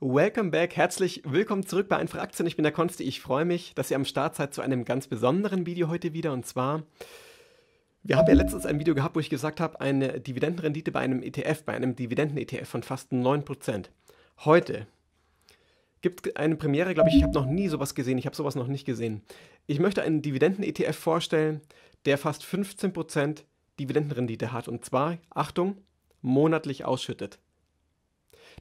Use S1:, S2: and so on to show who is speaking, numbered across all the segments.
S1: Welcome back, herzlich willkommen zurück bei Einfach Aktien. Ich bin der Konsti, ich freue mich, dass ihr am Start seid zu einem ganz besonderen Video heute wieder. Und zwar, wir haben ja letztens ein Video gehabt, wo ich gesagt habe, eine Dividendenrendite bei einem ETF, bei einem Dividenden-ETF von fast 9%. Heute gibt es eine Premiere, glaube ich, ich habe noch nie sowas gesehen, ich habe sowas noch nicht gesehen. Ich möchte einen Dividenden-ETF vorstellen, der fast 15% Dividendenrendite hat. Und zwar, Achtung, monatlich ausschüttet.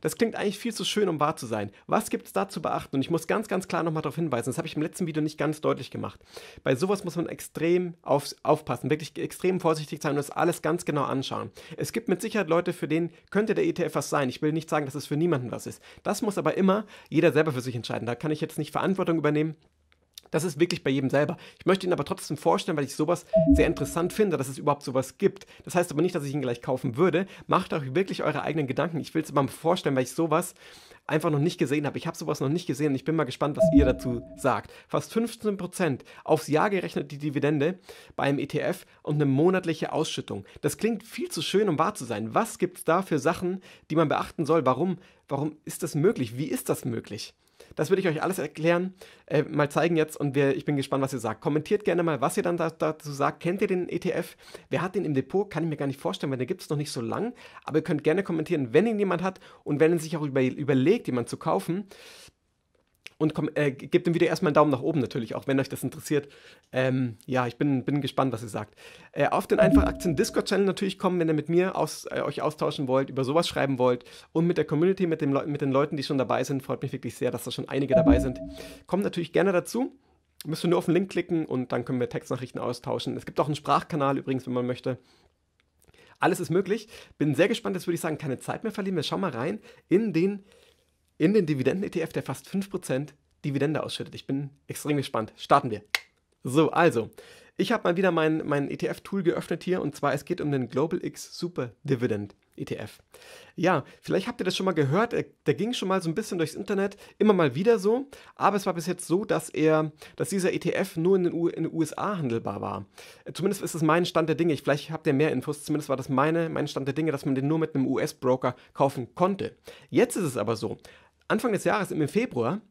S1: Das klingt eigentlich viel zu schön, um wahr zu sein. Was gibt es da zu beachten? Und ich muss ganz, ganz klar nochmal darauf hinweisen, das habe ich im letzten Video nicht ganz deutlich gemacht. Bei sowas muss man extrem auf, aufpassen, wirklich extrem vorsichtig sein und das alles ganz genau anschauen. Es gibt mit Sicherheit Leute, für denen könnte der ETF was sein. Ich will nicht sagen, dass es für niemanden was ist. Das muss aber immer jeder selber für sich entscheiden. Da kann ich jetzt nicht Verantwortung übernehmen. Das ist wirklich bei jedem selber. Ich möchte ihn aber trotzdem vorstellen, weil ich sowas sehr interessant finde, dass es überhaupt sowas gibt. Das heißt aber nicht, dass ich ihn gleich kaufen würde. Macht euch wirklich eure eigenen Gedanken. Ich will es mal vorstellen, weil ich sowas einfach noch nicht gesehen habe. Ich habe sowas noch nicht gesehen und ich bin mal gespannt, was ihr dazu sagt. Fast 15% aufs Jahr gerechnet die Dividende bei einem ETF und eine monatliche Ausschüttung. Das klingt viel zu schön, um wahr zu sein. Was gibt es da für Sachen, die man beachten soll? Warum? Warum ist das möglich? Wie ist das möglich? Das würde ich euch alles erklären, äh, mal zeigen jetzt und wir, ich bin gespannt, was ihr sagt. Kommentiert gerne mal, was ihr dann da, dazu sagt. Kennt ihr den ETF? Wer hat den im Depot? Kann ich mir gar nicht vorstellen, weil den gibt es noch nicht so lang. Aber ihr könnt gerne kommentieren, wenn ihn jemand hat und wenn er sich auch über, überlegt, jemand zu kaufen, und komm, äh, gebt dem Video erstmal einen Daumen nach oben natürlich, auch wenn euch das interessiert. Ähm, ja, ich bin, bin gespannt, was ihr sagt. Äh, auf den Einfach Aktien Discord-Channel natürlich kommen, wenn ihr mit mir aus, äh, euch austauschen wollt, über sowas schreiben wollt und mit der Community, mit, dem Le mit den Leuten, die schon dabei sind. Freut mich wirklich sehr, dass da schon einige dabei sind. Kommt natürlich gerne dazu. Müsst ihr nur auf den Link klicken und dann können wir Textnachrichten austauschen. Es gibt auch einen Sprachkanal übrigens, wenn man möchte. Alles ist möglich. Bin sehr gespannt. Jetzt würde ich sagen, keine Zeit mehr verlieren. Wir schauen mal rein in den in den Dividenden-ETF, der fast 5% Dividende ausschüttet. Ich bin extrem gespannt. Starten wir. So, also, ich habe mal wieder mein, mein ETF-Tool geöffnet hier und zwar es geht um den Global X Super Dividend. ETF. Ja, vielleicht habt ihr das schon mal gehört. Äh, der ging schon mal so ein bisschen durchs Internet, immer mal wieder so. Aber es war bis jetzt so, dass er, dass dieser ETF nur in den, U in den USA handelbar war. Äh, zumindest ist es mein Stand der Dinge. Ich, vielleicht habt ihr mehr Infos. Zumindest war das meine, mein Stand der Dinge, dass man den nur mit einem US-Broker kaufen konnte. Jetzt ist es aber so, Anfang des Jahres, im Februar,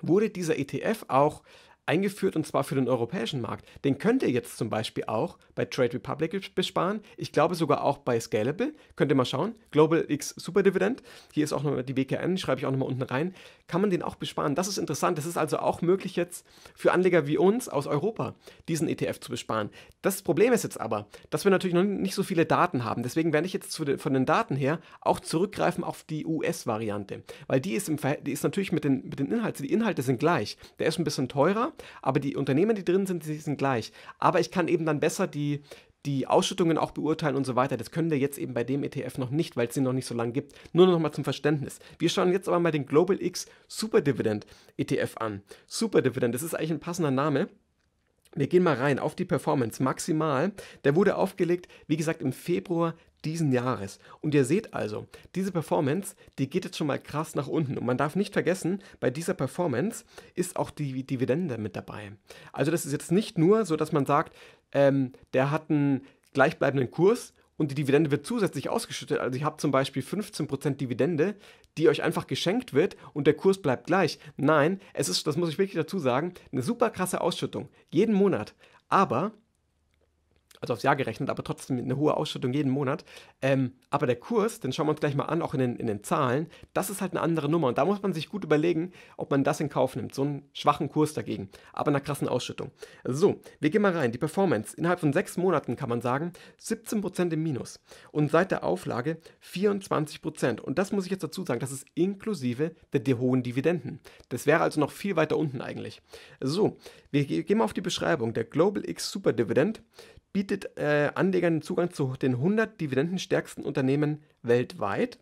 S1: wurde dieser ETF auch eingeführt und zwar für den europäischen Markt. Den könnt ihr jetzt zum Beispiel auch bei Trade Republic besparen. Ich glaube sogar auch bei Scalable. Könnt ihr mal schauen. Global X Super Dividend. Hier ist auch nochmal die WKN, schreibe ich auch nochmal unten rein. Kann man den auch besparen? Das ist interessant. Das ist also auch möglich jetzt für Anleger wie uns aus Europa, diesen ETF zu besparen. Das Problem ist jetzt aber, dass wir natürlich noch nicht so viele Daten haben. Deswegen werde ich jetzt von den Daten her auch zurückgreifen auf die US-Variante. Weil die ist, im, die ist natürlich mit den, mit den Inhalten, die Inhalte sind gleich. Der ist ein bisschen teurer, aber die Unternehmen, die drin sind, die sind gleich. Aber ich kann eben dann besser die, die Ausschüttungen auch beurteilen und so weiter. Das können wir jetzt eben bei dem ETF noch nicht, weil es den noch nicht so lange gibt. Nur noch mal zum Verständnis. Wir schauen jetzt aber mal den Global X Super Dividend ETF an. Super Dividend, das ist eigentlich ein passender Name. Wir gehen mal rein auf die Performance maximal. Der wurde aufgelegt, wie gesagt, im Februar diesen Jahres. Und ihr seht also, diese Performance, die geht jetzt schon mal krass nach unten. Und man darf nicht vergessen, bei dieser Performance ist auch die Dividende mit dabei. Also das ist jetzt nicht nur so, dass man sagt, ähm, der hat einen gleichbleibenden Kurs und die Dividende wird zusätzlich ausgeschüttet. Also ihr habt zum Beispiel 15% Dividende, die euch einfach geschenkt wird und der Kurs bleibt gleich. Nein, es ist, das muss ich wirklich dazu sagen, eine super krasse Ausschüttung. Jeden Monat. Aber also aufs Jahr gerechnet, aber trotzdem eine hohe Ausschüttung jeden Monat. Ähm, aber der Kurs, den schauen wir uns gleich mal an, auch in den, in den Zahlen, das ist halt eine andere Nummer. Und da muss man sich gut überlegen, ob man das in Kauf nimmt. So einen schwachen Kurs dagegen, aber einer krassen Ausschüttung. So, wir gehen mal rein. Die Performance innerhalb von sechs Monaten kann man sagen, 17% im Minus. Und seit der Auflage 24%. Und das muss ich jetzt dazu sagen, das ist inklusive der, der hohen Dividenden. Das wäre also noch viel weiter unten eigentlich. So, wir gehen mal auf die Beschreibung. Der Global X Super Dividend, bietet äh, Anlegern Zugang zu den 100 dividendenstärksten Unternehmen weltweit,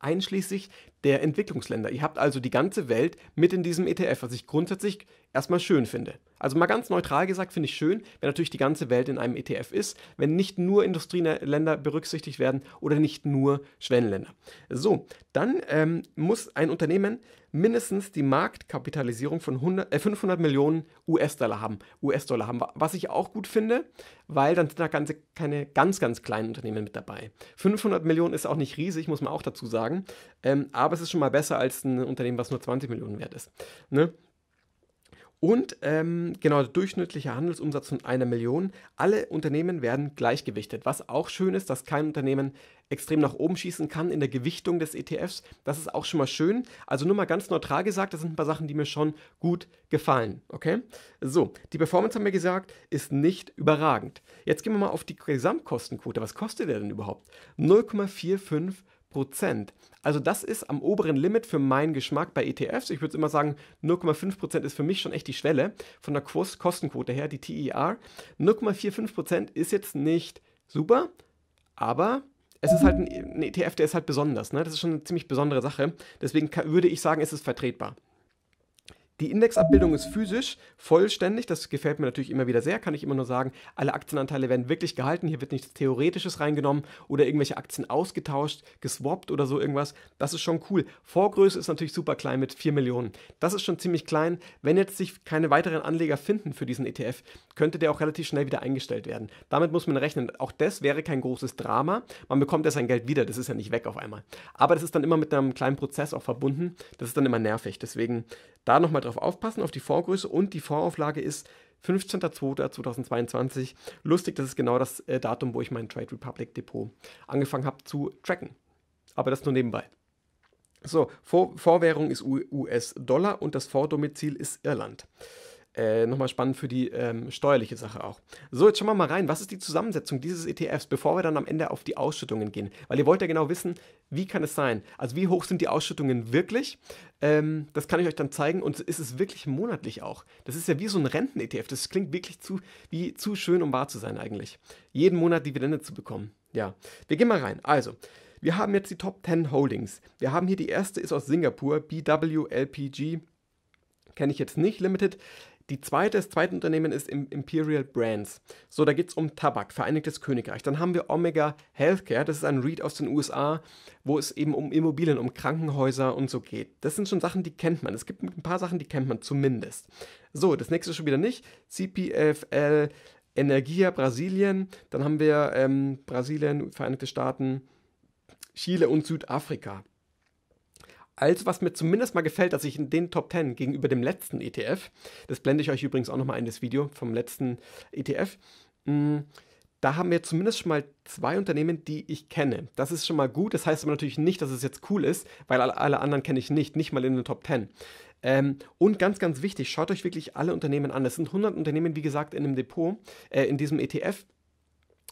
S1: einschließlich der Entwicklungsländer. Ihr habt also die ganze Welt mit in diesem ETF, was ich grundsätzlich erstmal schön finde. Also mal ganz neutral gesagt finde ich schön, wenn natürlich die ganze Welt in einem ETF ist, wenn nicht nur Industrieländer berücksichtigt werden oder nicht nur Schwellenländer. So, dann ähm, muss ein Unternehmen mindestens die Marktkapitalisierung von 100, äh, 500 Millionen US-Dollar haben, US-Dollar haben, was ich auch gut finde, weil dann sind da ganze, keine ganz, ganz kleinen Unternehmen mit dabei. 500 Millionen ist auch nicht riesig, muss man auch dazu sagen, ähm, aber es ist schon mal besser als ein Unternehmen, was nur 20 Millionen wert ist. Ne? Und ähm, genau, der durchschnittliche Handelsumsatz von einer Million. Alle Unternehmen werden gleichgewichtet. Was auch schön ist, dass kein Unternehmen extrem nach oben schießen kann in der Gewichtung des ETFs. Das ist auch schon mal schön. Also nur mal ganz neutral gesagt, das sind ein paar Sachen, die mir schon gut gefallen. Okay? So, die Performance haben wir gesagt, ist nicht überragend. Jetzt gehen wir mal auf die Gesamtkostenquote. Was kostet der denn überhaupt? 0,45 Prozent. Also das ist am oberen Limit für meinen Geschmack bei ETFs. Ich würde immer sagen, 0,5% ist für mich schon echt die Schwelle von der Kurs Kostenquote her, die TER. E 0,45% ist jetzt nicht super, aber es ist halt ein, ein ETF, der ist halt besonders. Ne? Das ist schon eine ziemlich besondere Sache. Deswegen würde ich sagen, ist es vertretbar. Die Indexabbildung ist physisch vollständig. Das gefällt mir natürlich immer wieder sehr. Kann ich immer nur sagen, alle Aktienanteile werden wirklich gehalten. Hier wird nichts Theoretisches reingenommen oder irgendwelche Aktien ausgetauscht, geswappt oder so irgendwas. Das ist schon cool. Vorgröße ist natürlich super klein mit 4 Millionen. Das ist schon ziemlich klein. Wenn jetzt sich keine weiteren Anleger finden für diesen ETF, könnte der auch relativ schnell wieder eingestellt werden. Damit muss man rechnen. Auch das wäre kein großes Drama. Man bekommt ja sein Geld wieder. Das ist ja nicht weg auf einmal. Aber das ist dann immer mit einem kleinen Prozess auch verbunden. Das ist dann immer nervig. Deswegen da nochmal drauf darauf aufpassen, auf die Vorgröße und die Vorauflage ist 15.02.2022. Lustig, das ist genau das äh, Datum, wo ich mein Trade Republic Depot angefangen habe zu tracken. Aber das nur nebenbei. So, Vor Vorwährung ist US-Dollar und das Vordomizil ist Irland. Äh, nochmal spannend für die ähm, steuerliche Sache auch. So, jetzt schauen wir mal rein. Was ist die Zusammensetzung dieses ETFs, bevor wir dann am Ende auf die Ausschüttungen gehen? Weil ihr wollt ja genau wissen, wie kann es sein? Also wie hoch sind die Ausschüttungen wirklich? Ähm, das kann ich euch dann zeigen. Und ist es wirklich monatlich auch? Das ist ja wie so ein Renten-ETF. Das klingt wirklich zu, wie, zu schön, um wahr zu sein eigentlich. Jeden Monat Dividende zu bekommen. Ja, wir gehen mal rein. Also, wir haben jetzt die Top 10 Holdings. Wir haben hier die erste ist aus Singapur, BWLPG. Kenne ich jetzt nicht, Limited. Die zweite, das zweite Unternehmen ist Imperial Brands. So, da geht es um Tabak, Vereinigtes Königreich. Dann haben wir Omega Healthcare, das ist ein Read aus den USA, wo es eben um Immobilien, um Krankenhäuser und so geht. Das sind schon Sachen, die kennt man. Es gibt ein paar Sachen, die kennt man zumindest. So, das nächste schon wieder nicht. CPFL Energia Brasilien. Dann haben wir ähm, Brasilien, Vereinigte Staaten, Chile und Südafrika. Also was mir zumindest mal gefällt, dass ich in den Top 10 gegenüber dem letzten ETF, das blende ich euch übrigens auch nochmal in das Video vom letzten ETF, mm, da haben wir zumindest schon mal zwei Unternehmen, die ich kenne. Das ist schon mal gut. Das heißt aber natürlich nicht, dass es jetzt cool ist, weil alle anderen kenne ich nicht, nicht mal in den Top 10. Ähm, und ganz, ganz wichtig, schaut euch wirklich alle Unternehmen an. Es sind 100 Unternehmen, wie gesagt, in dem Depot, äh, in diesem ETF.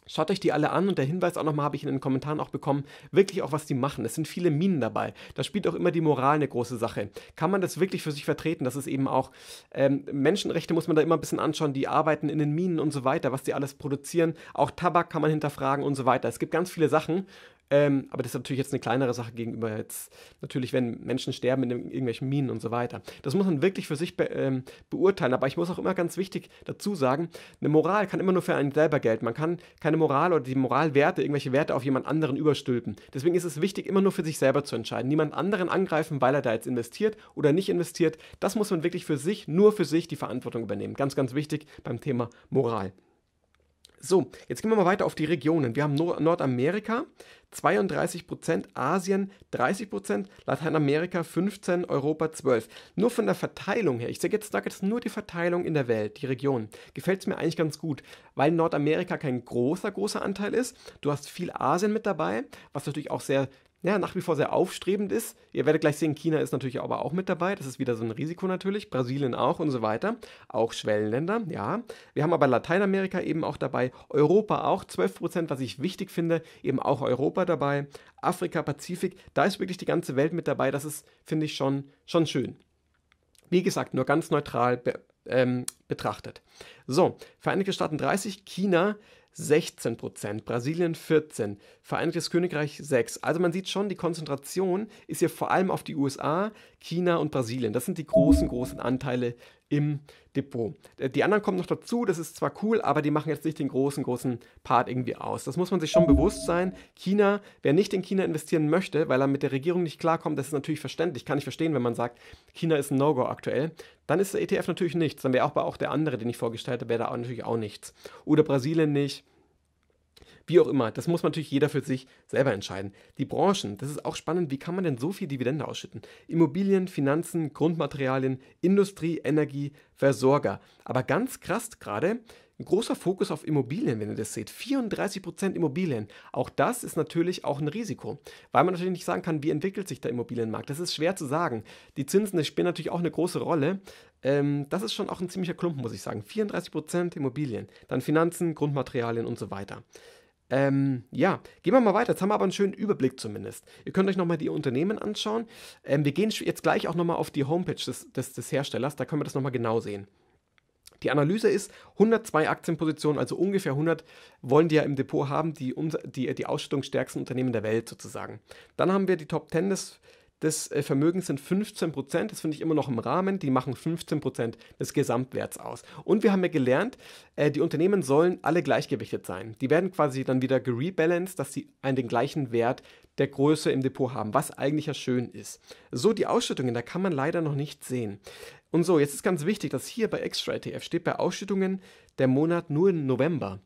S1: Schaut euch die alle an und der Hinweis auch nochmal habe ich in den Kommentaren auch bekommen, wirklich auch was die machen. Es sind viele Minen dabei. Da spielt auch immer die Moral eine große Sache. Kann man das wirklich für sich vertreten? Das ist eben auch ähm, Menschenrechte muss man da immer ein bisschen anschauen. Die arbeiten in den Minen und so weiter, was die alles produzieren. Auch Tabak kann man hinterfragen und so weiter. Es gibt ganz viele Sachen, ähm, aber das ist natürlich jetzt eine kleinere Sache gegenüber jetzt natürlich, wenn Menschen sterben in irgendwelchen Minen und so weiter. Das muss man wirklich für sich be ähm, beurteilen. Aber ich muss auch immer ganz wichtig dazu sagen, eine Moral kann immer nur für einen selber gelten. Man kann keine Moral oder die Moralwerte, irgendwelche Werte auf jemand anderen überstülpen. Deswegen ist es wichtig, immer nur für sich selber zu entscheiden. Niemand anderen angreifen, weil er da jetzt investiert oder nicht investiert. Das muss man wirklich für sich, nur für sich die Verantwortung übernehmen. Ganz, ganz wichtig beim Thema Moral. So, jetzt gehen wir mal weiter auf die Regionen. Wir haben Nord Nordamerika 32%, Asien 30%, Lateinamerika 15%, Europa 12%. Nur von der Verteilung her, ich sage jetzt, sag jetzt nur die Verteilung in der Welt, die Region, gefällt es mir eigentlich ganz gut, weil Nordamerika kein großer, großer Anteil ist. Du hast viel Asien mit dabei, was natürlich auch sehr ja, nach wie vor sehr aufstrebend ist. Ihr werdet gleich sehen, China ist natürlich aber auch mit dabei. Das ist wieder so ein Risiko natürlich. Brasilien auch und so weiter. Auch Schwellenländer, ja. Wir haben aber Lateinamerika eben auch dabei. Europa auch 12 Prozent, was ich wichtig finde. Eben auch Europa dabei. Afrika, Pazifik. Da ist wirklich die ganze Welt mit dabei. Das ist, finde ich, schon, schon schön. Wie gesagt, nur ganz neutral be ähm, betrachtet. So, Vereinigte Staaten 30, China 16 Brasilien 14, Vereinigtes Königreich 6. Also man sieht schon, die Konzentration ist hier vor allem auf die USA, China und Brasilien. Das sind die großen, großen Anteile im Depot. Äh, die anderen kommen noch dazu, das ist zwar cool, aber die machen jetzt nicht den großen, großen Part irgendwie aus. Das muss man sich schon bewusst sein. China, wer nicht in China investieren möchte, weil er mit der Regierung nicht klarkommt, das ist natürlich verständlich. Kann ich verstehen, wenn man sagt, China ist ein No-Go aktuell. Dann ist der ETF natürlich nichts. Dann wäre auch bei auch der andere, den ich vorgestellt habe, wäre da auch natürlich auch nichts. Oder Brasilien nicht wie auch immer, das muss natürlich jeder für sich selber entscheiden. Die Branchen, das ist auch spannend, wie kann man denn so viel Dividende ausschütten? Immobilien, Finanzen, Grundmaterialien, Industrie, Energie, Versorger. Aber ganz krass gerade, ein großer Fokus auf Immobilien, wenn ihr das seht. 34% Immobilien. Auch das ist natürlich auch ein Risiko, weil man natürlich nicht sagen kann, wie entwickelt sich der Immobilienmarkt. Das ist schwer zu sagen. Die Zinsen spielen natürlich auch eine große Rolle. Ähm, das ist schon auch ein ziemlicher Klumpen, muss ich sagen. 34% Immobilien, dann Finanzen, Grundmaterialien und so weiter. Ähm, ja, gehen wir mal weiter. Jetzt haben wir aber einen schönen Überblick zumindest. Ihr könnt euch nochmal die Unternehmen anschauen. Ähm, wir gehen jetzt gleich auch nochmal auf die Homepage des, des, des Herstellers, da können wir das nochmal genau sehen. Die Analyse ist 102 Aktienpositionen, also ungefähr 100 wollen die ja im Depot haben, die, die, die ausstellungsstärksten Unternehmen der Welt sozusagen. Dann haben wir die Top 10 des des äh, Vermögens sind 15 Prozent. Das finde ich immer noch im Rahmen. Die machen 15 Prozent des Gesamtwerts aus. Und wir haben ja gelernt, äh, die Unternehmen sollen alle gleichgewichtet sein. Die werden quasi dann wieder gerebalanced, dass sie an den gleichen Wert der Größe im Depot haben, was eigentlich ja schön ist. So, die Ausschüttungen, da kann man leider noch nicht sehen. Und so, jetzt ist ganz wichtig, dass hier bei Extra ETF steht bei Ausschüttungen der Monat nur im November.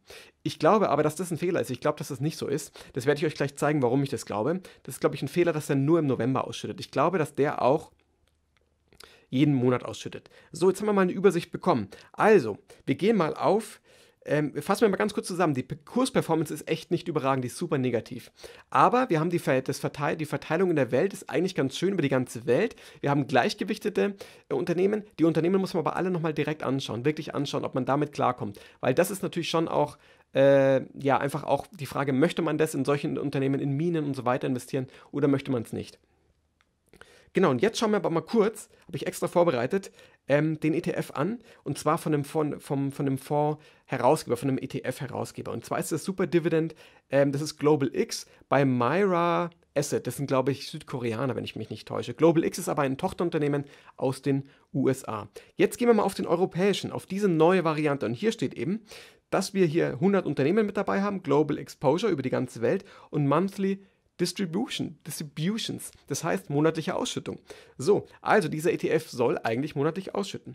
S1: Ich glaube aber, dass das ein Fehler ist. Ich glaube, dass das nicht so ist. Das werde ich euch gleich zeigen, warum ich das glaube. Das ist, glaube ich, ein Fehler, dass er nur im November ausschüttet. Ich glaube, dass der auch jeden Monat ausschüttet. So, jetzt haben wir mal eine Übersicht bekommen. Also, wir gehen mal auf ähm, fassen wir mal ganz kurz zusammen. Die Kursperformance ist echt nicht überragend, die ist super negativ. Aber wir haben die, das Verteil, die Verteilung in der Welt ist eigentlich ganz schön über die ganze Welt. Wir haben gleichgewichtete äh, Unternehmen. Die Unternehmen muss man aber alle nochmal direkt anschauen, wirklich anschauen, ob man damit klarkommt. Weil das ist natürlich schon auch äh, ja, einfach auch die Frage, möchte man das in solchen Unternehmen, in Minen und so weiter investieren oder möchte man es nicht? Genau, und jetzt schauen wir aber mal kurz, habe ich extra vorbereitet, ähm, den ETF an. Und zwar von einem, von, vom, von einem Fonds-Herausgeber, von einem ETF-Herausgeber. Und zwar ist das Super Dividend, ähm, das ist Global X bei Myra Asset. Das sind, glaube ich, Südkoreaner, wenn ich mich nicht täusche. Global X ist aber ein Tochterunternehmen aus den USA. Jetzt gehen wir mal auf den europäischen, auf diese neue Variante. Und hier steht eben, dass wir hier 100 Unternehmen mit dabei haben, Global Exposure über die ganze Welt und Monthly Exposure. Distribution, Distributions, das heißt monatliche Ausschüttung. So, also dieser ETF soll eigentlich monatlich ausschütten.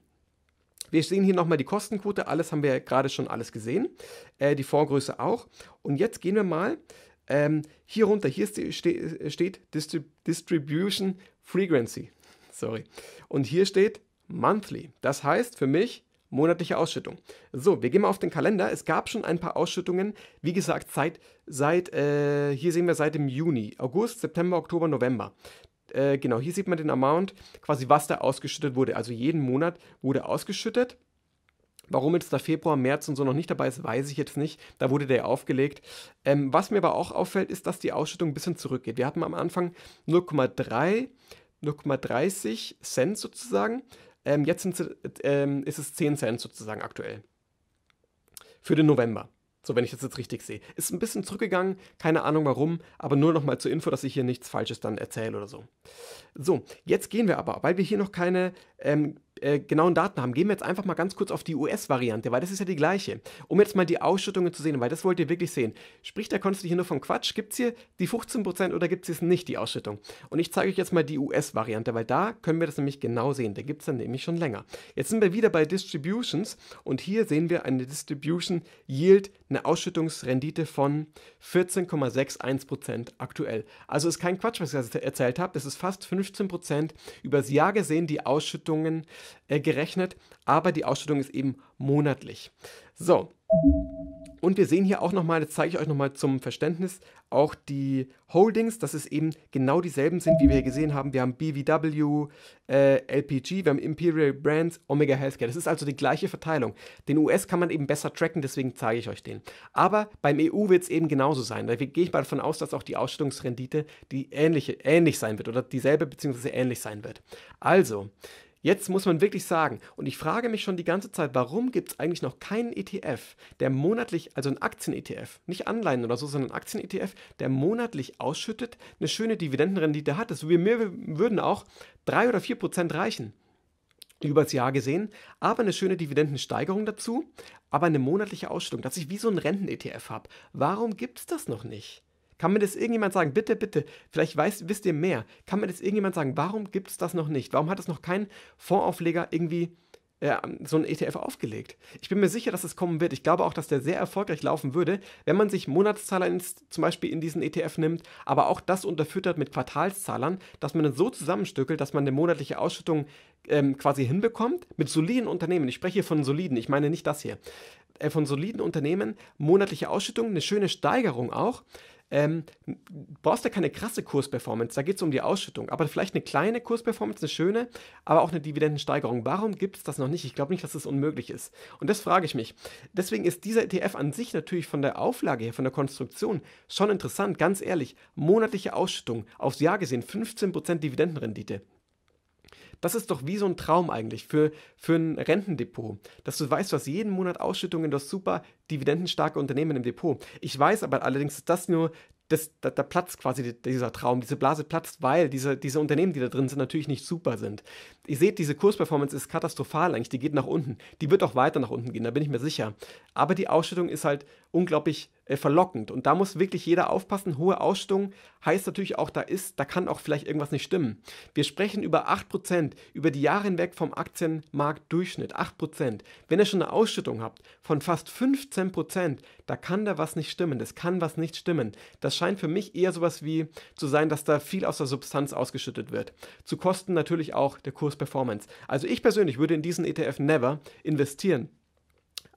S1: Wir sehen hier nochmal die Kostenquote, alles haben wir ja gerade schon alles gesehen, äh, die Fondsgröße auch. Und jetzt gehen wir mal ähm, hier runter, hier ste steht Distrib Distribution Frequency, sorry. Und hier steht Monthly, das heißt für mich monatliche Ausschüttung. So, wir gehen mal auf den Kalender. Es gab schon ein paar Ausschüttungen, wie gesagt, seit, seit äh, hier sehen wir seit dem Juni, August, September, Oktober, November. Äh, genau, hier sieht man den Amount, quasi was da ausgeschüttet wurde. Also jeden Monat wurde ausgeschüttet. Warum jetzt da Februar, März und so noch nicht dabei ist, weiß ich jetzt nicht. Da wurde der aufgelegt. Ähm, was mir aber auch auffällt, ist, dass die Ausschüttung ein bisschen zurückgeht. Wir hatten am Anfang 0,3, 0,30 Cent sozusagen. Ähm, jetzt sie, ähm, ist es 10 Cent sozusagen aktuell. Für den November. So, wenn ich das jetzt richtig sehe. Ist ein bisschen zurückgegangen, keine Ahnung warum, aber nur nochmal zur Info, dass ich hier nichts Falsches dann erzähle oder so. So, jetzt gehen wir aber, weil wir hier noch keine ähm, äh, genauen Daten haben, gehen wir jetzt einfach mal ganz kurz auf die US-Variante, weil das ist ja die gleiche. Um jetzt mal die Ausschüttungen zu sehen, weil das wollt ihr wirklich sehen. Spricht der Konstantin hier nur von Quatsch? Gibt es hier die 15% oder gibt es nicht, die Ausschüttung? Und ich zeige euch jetzt mal die US-Variante, weil da können wir das nämlich genau sehen. Da gibt es dann nämlich schon länger. Jetzt sind wir wieder bei Distributions und hier sehen wir eine Distribution Yield, eine Ausschüttungsrendite von 14,61% aktuell. Also ist kein Quatsch, was ich erzählt habe. Das ist fast 15% übers Jahr gesehen die Ausschüttung Ausschüttungen äh, gerechnet, aber die Ausschüttung ist eben monatlich. So. Und wir sehen hier auch nochmal, das zeige ich euch nochmal zum Verständnis, auch die Holdings, dass es eben genau dieselben sind, wie wir hier gesehen haben. Wir haben BVW, äh, LPG, wir haben Imperial Brands, Omega Healthcare. Das ist also die gleiche Verteilung. Den US kann man eben besser tracken, deswegen zeige ich euch den. Aber beim EU wird es eben genauso sein. Da gehe ich mal davon aus, dass auch die Ausstellungsrendite die ähnliche, ähnlich sein wird oder dieselbe bzw. ähnlich sein wird. Also, Jetzt muss man wirklich sagen, und ich frage mich schon die ganze Zeit, warum gibt es eigentlich noch keinen ETF, der monatlich, also ein Aktien-ETF, nicht Anleihen oder so, sondern ein Aktien-ETF, der monatlich ausschüttet, eine schöne Dividendenrendite hat. Also wir, mir würden auch 3 oder 4 Prozent reichen über das Jahr gesehen, aber eine schöne Dividendensteigerung dazu, aber eine monatliche Ausschüttung, dass ich wie so ein Renten-ETF habe. Warum gibt es das noch nicht? Kann mir das irgendjemand sagen? Bitte, bitte, vielleicht weiß, wisst ihr mehr. Kann mir das irgendjemand sagen? Warum gibt es das noch nicht? Warum hat es noch kein Fondsaufleger irgendwie äh, so einen ETF aufgelegt. Ich bin mir sicher, dass es kommen wird. Ich glaube auch, dass der sehr erfolgreich laufen würde, wenn man sich Monatszahler ins, zum Beispiel in diesen ETF nimmt, aber auch das unterfüttert mit Quartalszahlern, dass man es so zusammenstückelt, dass man eine monatliche Ausschüttung ähm, quasi hinbekommt mit soliden Unternehmen. Ich spreche hier von soliden, ich meine nicht das hier. Äh, von soliden Unternehmen, monatliche Ausschüttung, eine schöne Steigerung auch ähm, brauchst ja keine krasse Kursperformance, da geht es um die Ausschüttung, aber vielleicht eine kleine Kursperformance, eine schöne, aber auch eine Dividendensteigerung. Warum gibt es das noch nicht? Ich glaube nicht, dass das unmöglich ist. Und das frage ich mich. Deswegen ist dieser ETF an sich natürlich von der Auflage her, von der Konstruktion schon interessant, ganz ehrlich. Monatliche Ausschüttung, aufs Jahr gesehen 15% Dividendenrendite. Das ist doch wie so ein Traum eigentlich für, für ein Rentendepot, dass du weißt, du hast jeden Monat Ausschüttungen durch super dividendenstarke Unternehmen im Depot. Ich weiß aber allerdings, dass das nur das, da, da, platzt quasi dieser Traum, diese Blase platzt, weil diese, diese Unternehmen, die da drin sind, natürlich nicht super sind. Ihr seht, diese Kursperformance ist katastrophal eigentlich, die geht nach unten. Die wird auch weiter nach unten gehen, da bin ich mir sicher. Aber die Ausschüttung ist halt unglaublich äh, verlockend. Und da muss wirklich jeder aufpassen. Hohe Ausstungen heißt natürlich auch, da ist, da kann auch vielleicht irgendwas nicht stimmen. Wir sprechen über 8% über die Jahre hinweg vom Aktienmarktdurchschnitt. 8%. Wenn ihr schon eine Ausschüttung habt von fast 15%, da kann da was nicht stimmen. Das kann was nicht stimmen. Das scheint für mich eher sowas wie zu sein, dass da viel aus der Substanz ausgeschüttet wird. Zu Kosten natürlich auch der Kursperformance. Also ich persönlich würde in diesen ETF never investieren.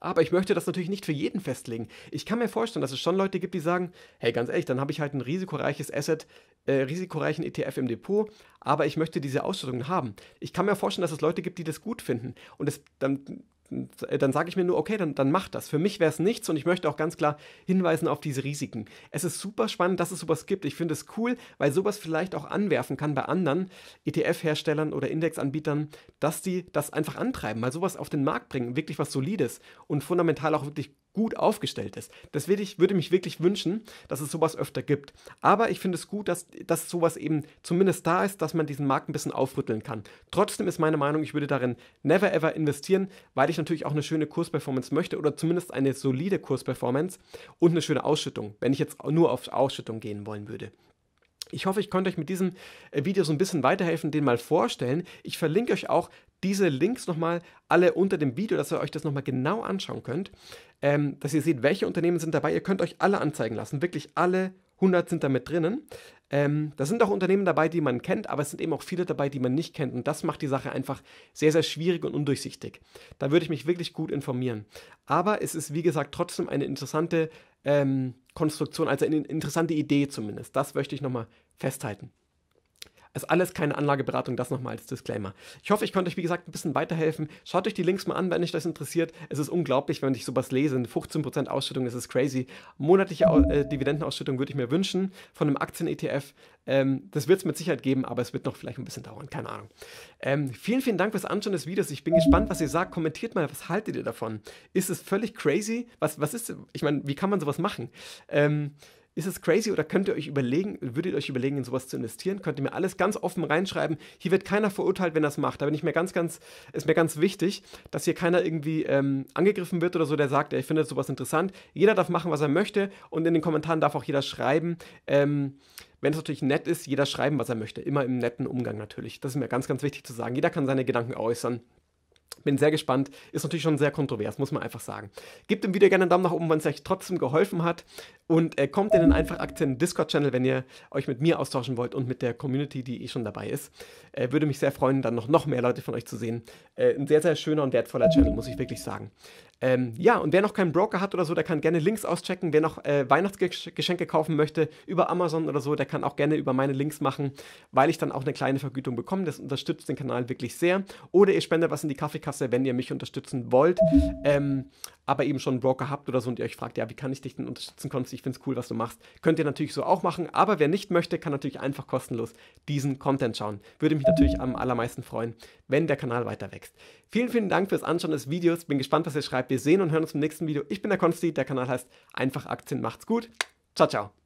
S1: Aber ich möchte das natürlich nicht für jeden festlegen. Ich kann mir vorstellen, dass es schon Leute gibt, die sagen, hey, ganz ehrlich, dann habe ich halt ein risikoreiches Asset, äh, risikoreichen ETF im Depot, aber ich möchte diese Ausstattung haben. Ich kann mir vorstellen, dass es Leute gibt, die das gut finden. Und das, dann dann sage ich mir nur, okay, dann, dann macht das. Für mich wäre es nichts und ich möchte auch ganz klar hinweisen auf diese Risiken. Es ist super spannend, dass es sowas gibt. Ich finde es cool, weil sowas vielleicht auch anwerfen kann bei anderen ETF-Herstellern oder Indexanbietern, dass die das einfach antreiben, mal sowas auf den Markt bringen, wirklich was Solides und fundamental auch wirklich gut aufgestellt ist. Das würde, ich, würde mich wirklich wünschen, dass es sowas öfter gibt. Aber ich finde es gut, dass, dass sowas eben zumindest da ist, dass man diesen Markt ein bisschen aufrütteln kann. Trotzdem ist meine Meinung, ich würde darin never ever investieren, weil ich natürlich auch eine schöne Kursperformance möchte oder zumindest eine solide Kursperformance und eine schöne Ausschüttung, wenn ich jetzt nur auf Ausschüttung gehen wollen würde. Ich hoffe, ich konnte euch mit diesem äh, Video so ein bisschen weiterhelfen, den mal vorstellen. Ich verlinke euch auch diese Links nochmal alle unter dem Video, dass ihr euch das nochmal genau anschauen könnt ähm, dass ihr seht, welche Unternehmen sind dabei. Ihr könnt euch alle anzeigen lassen, wirklich alle 100 sind da mit drinnen. Ähm, da sind auch Unternehmen dabei, die man kennt, aber es sind eben auch viele dabei, die man nicht kennt. Und das macht die Sache einfach sehr, sehr schwierig und undurchsichtig. Da würde ich mich wirklich gut informieren. Aber es ist, wie gesagt, trotzdem eine interessante ähm, Konstruktion, also eine interessante Idee zumindest. Das möchte ich nochmal festhalten ist alles keine Anlageberatung, das nochmal als Disclaimer. Ich hoffe, ich konnte euch, wie gesagt, ein bisschen weiterhelfen. Schaut euch die Links mal an, wenn euch das interessiert. Es ist unglaublich, wenn ich sowas lese. 15% Ausschüttung, das ist crazy. Monatliche äh, Dividendenausschüttung würde ich mir wünschen von einem Aktien-ETF. Ähm, das wird es mit Sicherheit geben, aber es wird noch vielleicht ein bisschen dauern, keine Ahnung. Ähm, vielen, vielen Dank fürs Anschauen des Videos. Ich bin gespannt, was ihr sagt. Kommentiert mal, was haltet ihr davon? Ist es völlig crazy? Was, was ist, ich meine, wie kann man sowas machen? Ähm, ist es crazy oder könnt ihr euch überlegen, würdet ihr euch überlegen, in sowas zu investieren? Könnt ihr mir alles ganz offen reinschreiben. Hier wird keiner verurteilt, wenn das macht. Da bin ich mir ganz, ganz, ist mir ganz wichtig, dass hier keiner irgendwie ähm, angegriffen wird oder so, der sagt, er findet sowas interessant. Jeder darf machen, was er möchte und in den Kommentaren darf auch jeder schreiben. Ähm, wenn es natürlich nett ist, jeder schreiben, was er möchte. Immer im netten Umgang natürlich. Das ist mir ganz, ganz wichtig zu sagen. Jeder kann seine Gedanken äußern. Bin sehr gespannt. Ist natürlich schon sehr kontrovers, muss man einfach sagen. Gebt dem Video gerne einen Daumen nach oben, wenn es euch trotzdem geholfen hat. Und äh, kommt in den Einfachaktien Discord-Channel, wenn ihr euch mit mir austauschen wollt und mit der Community, die eh schon dabei ist. Äh, würde mich sehr freuen, dann noch, noch mehr Leute von euch zu sehen. Äh, ein sehr, sehr schöner und wertvoller Channel, muss ich wirklich sagen. Ähm, ja, und wer noch keinen Broker hat oder so, der kann gerne Links auschecken. Wer noch äh, Weihnachtsgeschenke kaufen möchte über Amazon oder so, der kann auch gerne über meine Links machen, weil ich dann auch eine kleine Vergütung bekomme. Das unterstützt den Kanal wirklich sehr. Oder ihr spendet was in die Kaffee Kaffeekasse, wenn ihr mich unterstützen wollt, ähm, aber eben schon einen Broker habt oder so und ihr euch fragt, ja, wie kann ich dich denn unterstützen, Konsti? Ich finde es cool, was du machst. Könnt ihr natürlich so auch machen, aber wer nicht möchte, kann natürlich einfach kostenlos diesen Content schauen. Würde mich natürlich am allermeisten freuen, wenn der Kanal weiter wächst. Vielen, vielen Dank fürs Anschauen des Videos. Bin gespannt, was ihr schreibt. Wir sehen und hören uns im nächsten Video. Ich bin der Konsti, der Kanal heißt Einfach Aktien, macht's gut. Ciao, ciao.